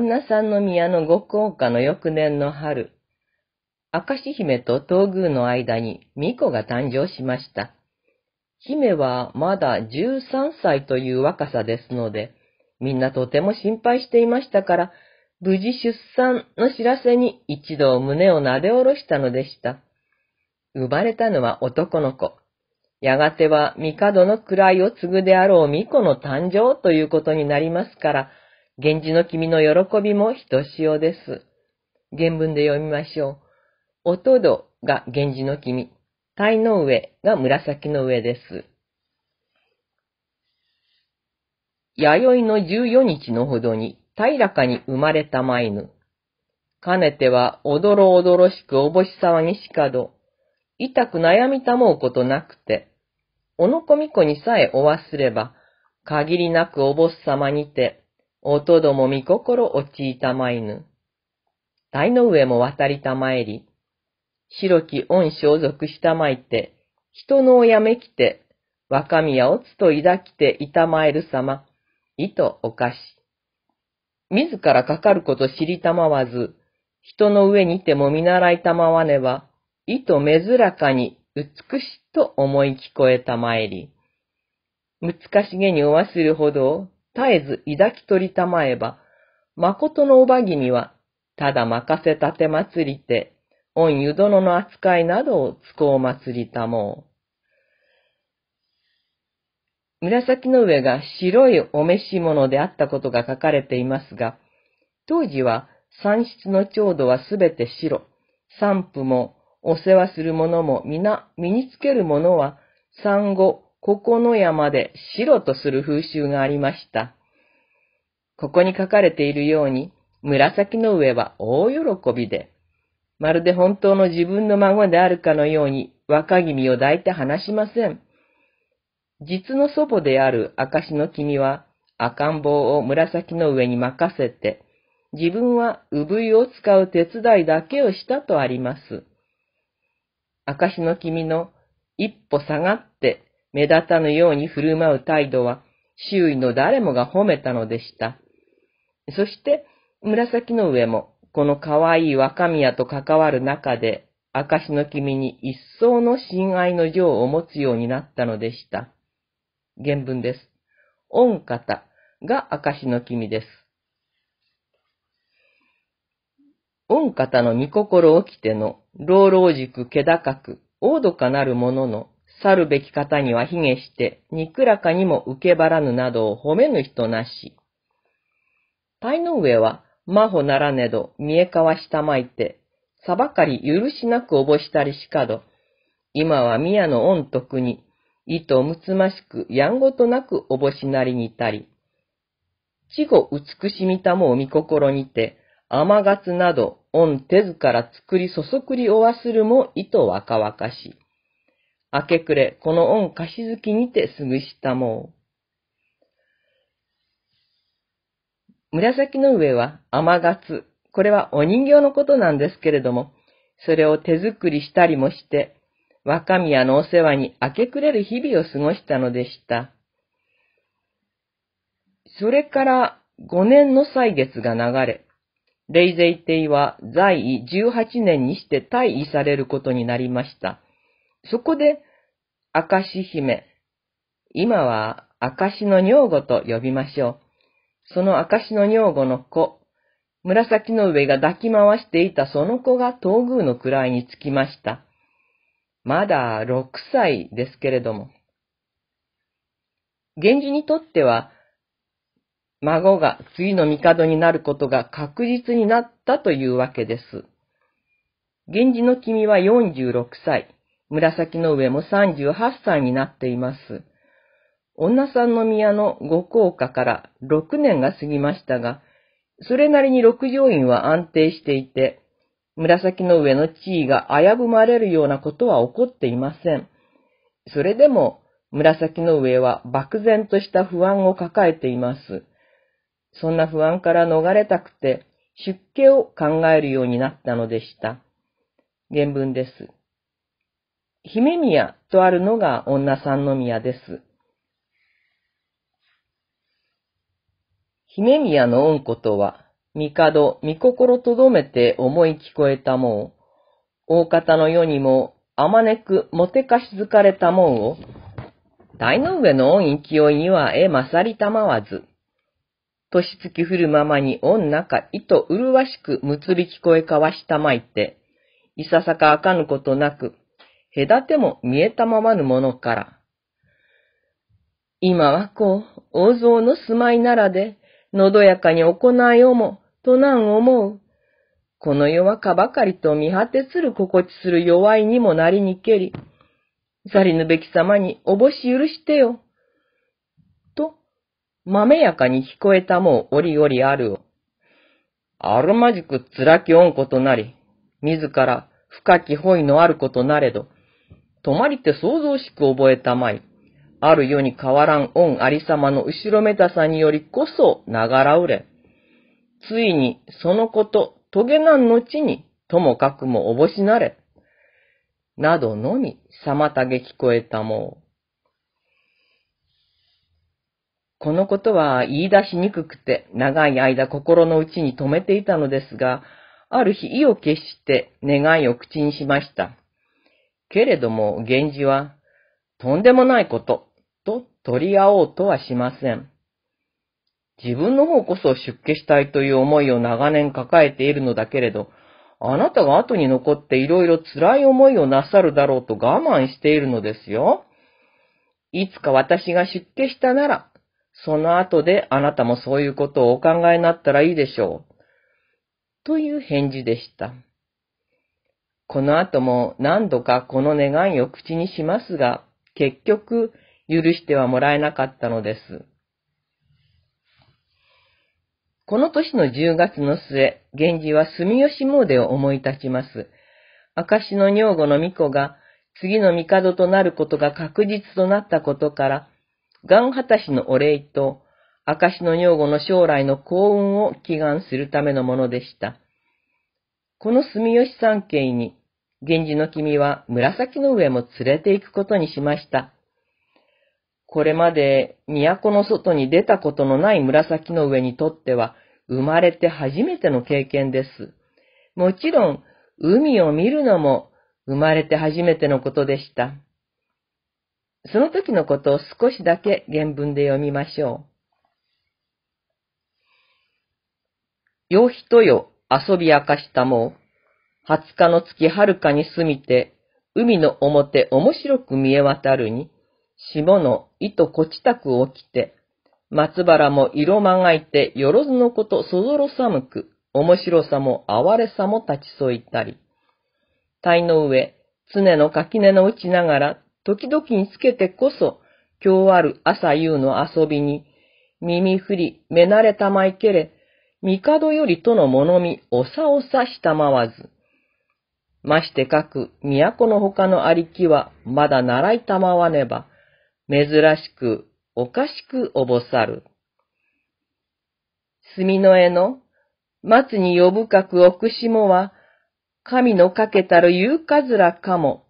女さんの宮のご高家の翌年の春、明石姫と東宮の間に巫女が誕生しました。姫はまだ13歳という若さですので、みんなとても心配していましたから、無事出産の知らせに一度胸をなで下ろしたのでした。生まれたのは男の子。やがては帝の位を継ぐであろう巫女の誕生ということになりますから、源氏の君の喜びもひとしおです。原文で読みましょう。おとどが源氏の君、貝の上が紫の上です。弥生の十四日のほどに、平らかに生まれたま犬。かねては、おどろおどろしくおぼしさわにしかど、痛く悩みたもうことなくて、おのこみこにさえおわすれば、限りなくおぼすさまにて、おとどもみ心落ちいたまいぬ。台の上も渡りたまえり。白き恩ぞ属したまいて、人のおやめきて、若宮をつといだきていたまえる様、いとおかし。自らかかること知りたまわず、人の上にても見習いたまわねば、いとめずらかに美しと思い聞こえたまえり。難しげにおわするほど絶えず抱き取りたまえば、誠のおばぎには、ただ任せたて祭りて、御湯殿の扱いなどをつこう祭りたもう。紫の上が白いお召し物であったことが書かれていますが、当時は産室の長度はすべて白、産婦もお世話する者も皆身につける者は産後ここの山で白とする風習がありました。ここに書かれているように、紫の上は大喜びで、まるで本当の自分の孫であるかのように若君を抱いて話しません。実の祖母である赤しの君は赤ん坊を紫の上に任せて、自分は産湯を使う手伝いだけをしたとあります。赤しの君の一歩下がって目立たぬように振る舞う態度は、周囲の誰もが褒めたのでした。そして、紫の上も、この可愛い若宮と関わる中で、証の君に一層の親愛の情を持つようになったのでした。原文です。御方が証の君です。御方の御心起きての、老老塾気高く、大度どかなる者の去るべき方には卑下して、憎らかにも受けばらぬなどを褒めぬ人なし。タイの上は、魔法ならねど、見えかわしたまいて、さばかり許しなくおぼしたりしかど、今は宮の恩徳に、意図むつましく、やんごとなくおぼしなりにたり。地後美しみたもを見心にて、甘がつなど、恩手ずから作りそそくりおわするも意図若々し。明け暮れ、この恩貸し月にてすぐしたもう。紫の上は甘がつ。これはお人形のことなんですけれども、それを手作りしたりもして、若宮のお世話に明け暮れる日々を過ごしたのでした。それから5年の歳月が流れ、レイゼイテイは在位18年にして退位されることになりました。そこで明石姫。今は明石の女房と呼びましょう。その明石の女房の子、紫の上が抱き回していたその子が東宮の位につきました。まだ6歳ですけれども。源氏にとっては、孫が次の帝になることが確実になったというわけです。源氏の君は46歳。紫の上も38歳になっています。女さんの宮のご効果から6年が過ぎましたが、それなりに六条院は安定していて、紫の上の地位が危ぶまれるようなことは起こっていません。それでも、紫の上は漠然とした不安を抱えています。そんな不安から逃れたくて、出家を考えるようになったのでした。原文です。姫宮とあるのが女三宮です。姫宮の恩子とは、帝、御心とどめて思い聞こえたもん、大方の世にも、あまねくもてかしづかれたもんを、台の上の恩勢いにはえまさりたまわず、年月降るままに恩中糸麗しく結び聞こえかわしたまいて、いささかあかぬことなく、隔ても見えたままぬものから。今はこう、王蔵の住まいならで、のどやかに行いをも、となん思う。この世はかばかりと見果てする心地する弱いにもなりにけり、去りぬべき様におぼし許してよ。と、まめやかに聞こえたもう折々あるを。あるまじくつらきおんことなり、自ら深き本意のあることなれど、止まりて想像しく覚えたまい。ある世に変わらん恩ありさまの後ろめたさによりこそながらうれ。ついにそのこと、とげなん後に、ともかくもおぼしなれ。などのみ、妨げ聞こえたもう。このことは言い出しにくくて、長い間心の内に留めていたのですが、ある日意を決して願いを口にしました。けれども、源氏は、とんでもないこと、と取り合おうとはしません。自分の方こそ出家したいという思いを長年抱えているのだけれど、あなたが後に残っていろいろ辛い思いをなさるだろうと我慢しているのですよ。いつか私が出家したなら、その後であなたもそういうことをお考えになったらいいでしょう。という返事でした。この後も何度かこの願いを口にしますが、結局許してはもらえなかったのです。この年の10月の末、源氏は住吉詣を思い立ちます。石の女房の巫女が次の帝となることが確実となったことから、願果たしのお礼と、石の女房の将来の幸運を祈願するためのものでした。この住吉三景に、源氏の君は紫の上も連れて行くことにしました。これまで都の外に出たことのない紫の上にとっては、生まれて初めての経験です。もちろん、海を見るのも生まれて初めてのことでした。その時のことを少しだけ原文で読みましょう。よとよ、遊び明かしたも、二十日の月遥かに過ぎて、海の表面白く見え渡るに、下の糸こちたく起きて、松原も色まがいて、よろずのことそぞろ寒く、面白さも哀れさも立ち添いたり。体の上、常の垣根の打ちながら、時々につけてこそ、今日ある朝夕の遊びに、耳振り、目慣れたまいけれ、帝よりとの物見、おさおさしたまわず。ましてかく、都の他のありきは、まだ習いたまわねば、珍しく、おかしくおぼさる。墨の絵の、松に呼ぶかく奥下は、神のかけたるうかずらかも。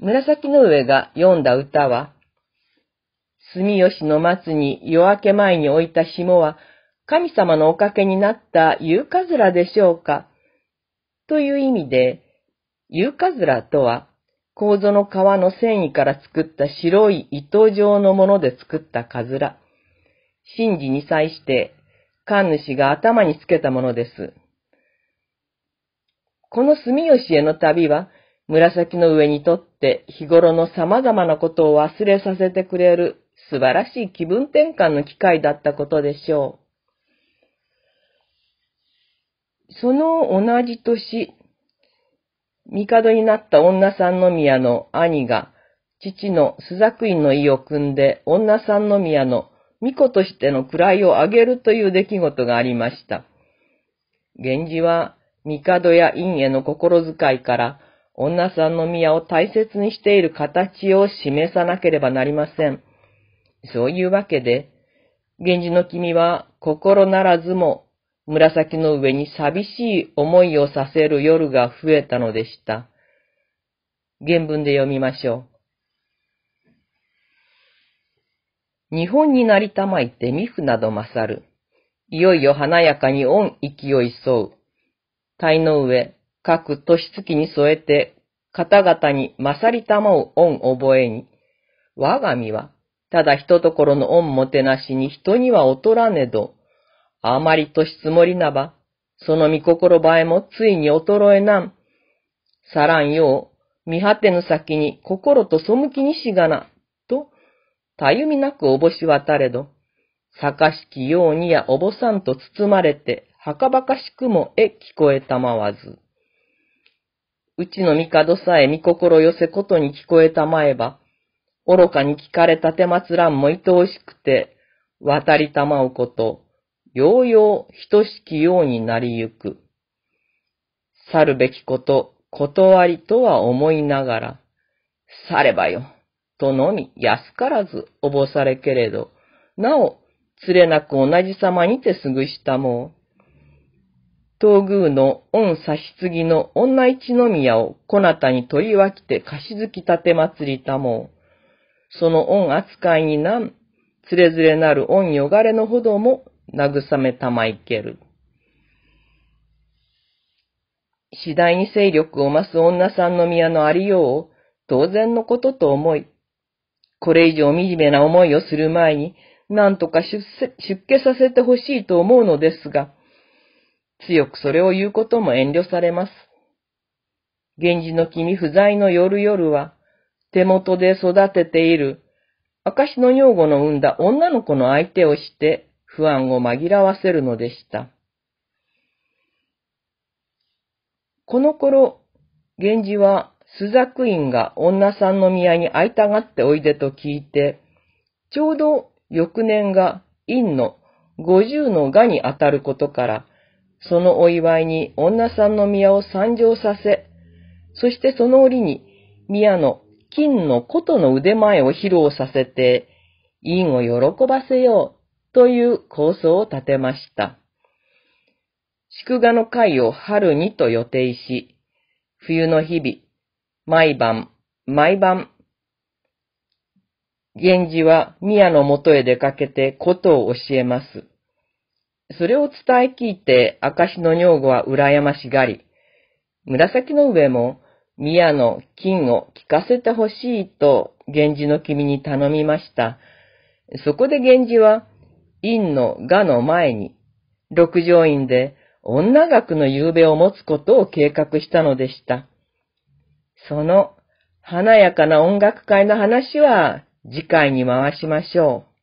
紫の上が読んだ歌は、住吉の松に夜明け前に置いた霜は、神様のおかけになった夕かずらでしょうかという意味で、夕かずらとは、構造の皮の繊維から作った白い糸状のもので作ったかずら。神事に際して、神主が頭につけたものです。この住吉への旅は、紫の上にとって日頃の様々なことを忘れさせてくれる素晴らしい気分転換の機会だったことでしょう。その同じ年、帝になった女三宮の兄が、父の朱雀院の意を組んで、女三宮の巫女としての位を上げるという出来事がありました。源氏は、帝や院への心遣いから、女三宮を大切にしている形を示さなければなりません。そういうわけで、源氏の君は心ならずも紫の上に寂しい思いをさせる夜が増えたのでした。原文で読みましょう。日本になりたまいて未譜など勝る。いよいよ華やかに恩勢いそう。体の上、各年月に添えて、方々に勝りたまう恩覚えに。我が身はただひとところの恩もてなしに人には劣らねど、あまりとしつもりなば、その見心ばえもついに衰えなん。さらんよう、見果てぬ先に心と背きにしがな、と、たゆみなくおぼし渡れど、さかしきようにやおぼさんと包まれて、はかばかしくもえ聞こえたまわず。うちの帝さえ見心寄せことに聞こえたまえば、愚かに聞かれたてまつらんも愛おしくて、渡りたまうこと、ようよう等しきようになりゆく。去るべきこと、断りとは思いながら、さればよ、とのみ安からずおぼされけれど、なお、つれなく同じ様にてすぐしたもう。東宮の御差し継ぎの女一宮をこなたに取り分けて貸し付き立て祭りたもう。その恩扱いになん、つれずれなる恩よがれのほども慰めたまいける。次第に勢力を増す女三宮のありようを当然のことと思い、これ以上惨めな思いをする前に、なんとか出家させてほしいと思うのですが、強くそれを言うことも遠慮されます。源氏の君不在の夜夜は、手元で育てている、証の養護の産んだ女の子の相手をして不安を紛らわせるのでした。この頃、源氏は朱雀院が女さんの宮に会いたがっておいでと聞いて、ちょうど翌年が院の五十の賀にあたることから、そのお祝いに女さんの宮を参上させ、そしてその折に宮の金の琴の腕前を披露させて、委員を喜ばせようという構想を立てました。祝賀の会を春にと予定し、冬の日々、毎晩、毎晩、源氏は宮のもとへ出かけて琴を教えます。それを伝え聞いて、明石の女房は羨ましがり、紫の上も宮の金を聞かせてほしいと源氏の君に頼みました。そこで源氏は、院の我の前に、六条院で女学の夕べを持つことを計画したのでした。その華やかな音楽会の話は次回に回しましょう。